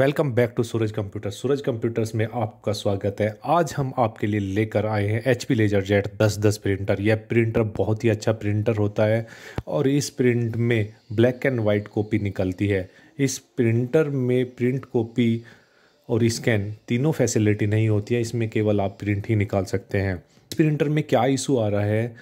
welcome back to Suraj computer Suraj computers में आपका स्वागत है आज हम आपके लिए लेकर आए हैं एच पी लेजर जेट दस दस प्रिंटर यह प्रिंटर बहुत ही अच्छा प्रिंटर होता है और इस प्रिंट में ब्लैक एंड वाइट कॉपी निकलती है इस प्रिंटर में प्रिंट कॉपी और स्कैन तीनों फैसिलिटी नहीं होती है इसमें केवल आप प्रिंट ही निकाल सकते हैं इस प्रिंटर में क्या इशू आ रहा है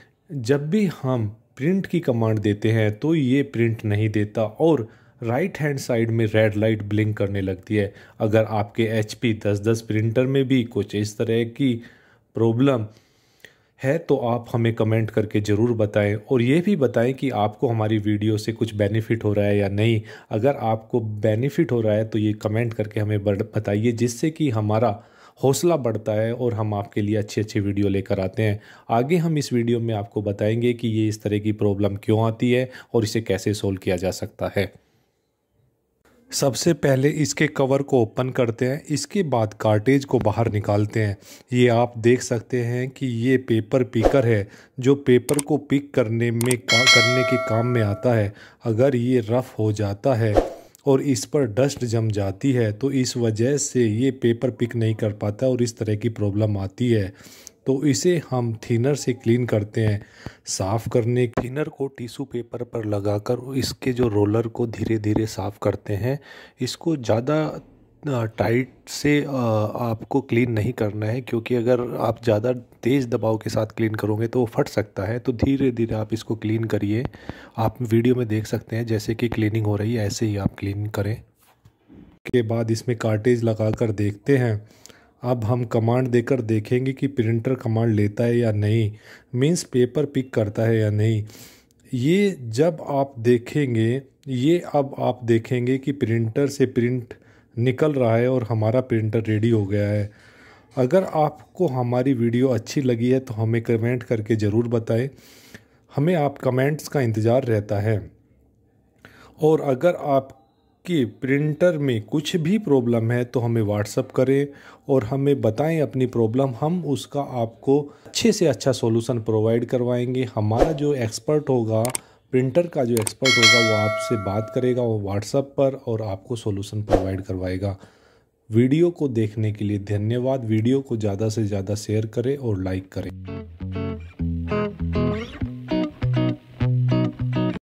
जब भी हम प्रिंट की कमांड देते हैं तो ये प्रिंट नहीं देता और राइट हैंड साइड में रेड लाइट ब्लिंक करने लगती है अगर आपके एच पी दस दस प्रिंटर में भी कुछ इस तरह की प्रॉब्लम है तो आप हमें कमेंट करके ज़रूर बताएं और ये भी बताएं कि आपको हमारी वीडियो से कुछ बेनिफिट हो रहा है या नहीं अगर आपको बेनिफिट हो रहा है तो ये कमेंट करके हमें बताइए जिससे कि हमारा हौसला बढ़ता है और हम आपके लिए अच्छी अच्छी वीडियो लेकर आते हैं आगे हम इस वीडियो में आपको बताएंगे कि ये इस तरह की प्रॉब्लम क्यों आती है और इसे कैसे सोल्व किया जा सकता है सबसे पहले इसके कवर को ओपन करते हैं इसके बाद कार्टेज को बाहर निकालते हैं ये आप देख सकते हैं कि ये पेपर पिकर है जो पेपर को पिक करने में का करने के काम में आता है अगर ये रफ़ हो जाता है और इस पर डस्ट जम जाती है तो इस वजह से ये पेपर पिक नहीं कर पाता और इस तरह की प्रॉब्लम आती है तो इसे हम थिनर से क्लीन करते हैं साफ़ करने थिनर को टिशू पेपर पर लगाकर इसके जो रोलर को धीरे धीरे साफ़ करते हैं इसको ज़्यादा टाइट से आपको क्लीन नहीं करना है क्योंकि अगर आप ज़्यादा तेज़ दबाव के साथ क्लीन करोगे तो वो फट सकता है तो धीरे धीरे आप इसको क्लीन करिए आप वीडियो में देख सकते हैं जैसे कि क्लीनिंग हो रही है ऐसे ही आप क्लीन करें के बाद इसमें कार्टेज लगा कर देखते हैं अब हम कमांड देकर देखेंगे कि प्रिंटर कमांड लेता है या नहीं मीन्स पेपर पिक करता है या नहीं ये जब आप देखेंगे ये अब आप देखेंगे कि प्रिंटर से प्रिंट निकल रहा है और हमारा प्रिंटर रेडी हो गया है अगर आपको हमारी वीडियो अच्छी लगी है तो हमें कमेंट करके ज़रूर बताएं हमें आप कमेंट्स का इंतज़ार रहता है और अगर आप कि प्रिंटर में कुछ भी प्रॉब्लम है तो हमें व्हाट्सअप करें और हमें बताएं अपनी प्रॉब्लम हम उसका आपको अच्छे से अच्छा सॉल्यूशन प्रोवाइड करवाएंगे हमारा जो एक्सपर्ट होगा प्रिंटर का जो एक्सपर्ट होगा वो आपसे बात करेगा वो व्हाट्सअप पर और आपको सॉल्यूशन प्रोवाइड करवाएगा वीडियो को देखने के लिए धन्यवाद वीडियो को ज़्यादा से ज़्यादा शेयर करें और लाइक करें